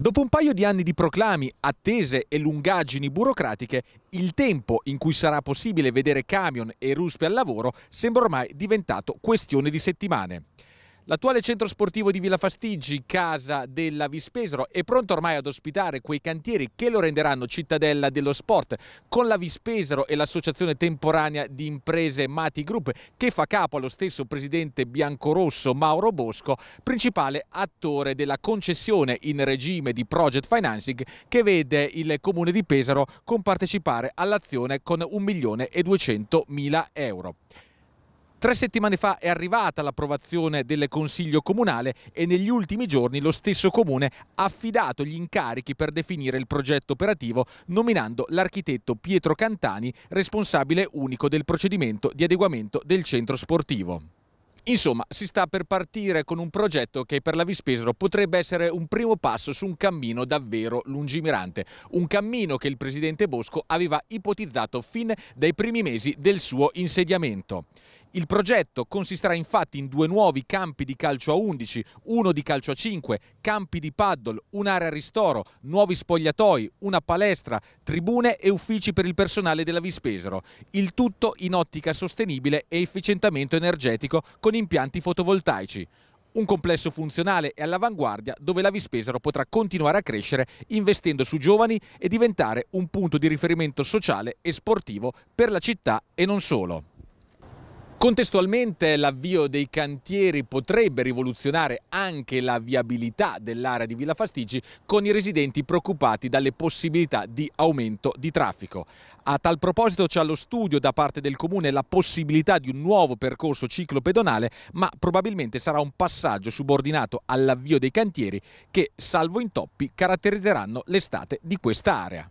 Dopo un paio di anni di proclami, attese e lungaggini burocratiche, il tempo in cui sarà possibile vedere camion e ruspe al lavoro sembra ormai diventato questione di settimane. L'attuale centro sportivo di Villa Fastiggi, casa della Vispesaro, è pronto ormai ad ospitare quei cantieri che lo renderanno cittadella dello sport con la Vispesaro e l'associazione temporanea di imprese Mati Group che fa capo allo stesso presidente biancorosso Mauro Bosco, principale attore della concessione in regime di project financing che vede il comune di Pesaro compartecipare all'azione con 1 milione e 200 mila euro. Tre settimane fa è arrivata l'approvazione del Consiglio Comunale e negli ultimi giorni lo stesso Comune ha affidato gli incarichi per definire il progetto operativo nominando l'architetto Pietro Cantani responsabile unico del procedimento di adeguamento del centro sportivo. Insomma, si sta per partire con un progetto che per la Vispesero potrebbe essere un primo passo su un cammino davvero lungimirante. Un cammino che il presidente Bosco aveva ipotizzato fin dai primi mesi del suo insediamento. Il progetto consisterà infatti in due nuovi campi di calcio a 11, uno di calcio a 5, campi di paddle, un'area ristoro, nuovi spogliatoi, una palestra, tribune e uffici per il personale della Vispesero. Il tutto in ottica sostenibile e efficientamento energetico con impianti fotovoltaici. Un complesso funzionale e all'avanguardia dove la Vispesero potrà continuare a crescere investendo su giovani e diventare un punto di riferimento sociale e sportivo per la città e non solo. Contestualmente l'avvio dei cantieri potrebbe rivoluzionare anche la viabilità dell'area di Villa Fastici con i residenti preoccupati dalle possibilità di aumento di traffico. A tal proposito c'è allo studio da parte del Comune la possibilità di un nuovo percorso ciclopedonale ma probabilmente sarà un passaggio subordinato all'avvio dei cantieri che, salvo intoppi, caratterizzeranno l'estate di quest'area.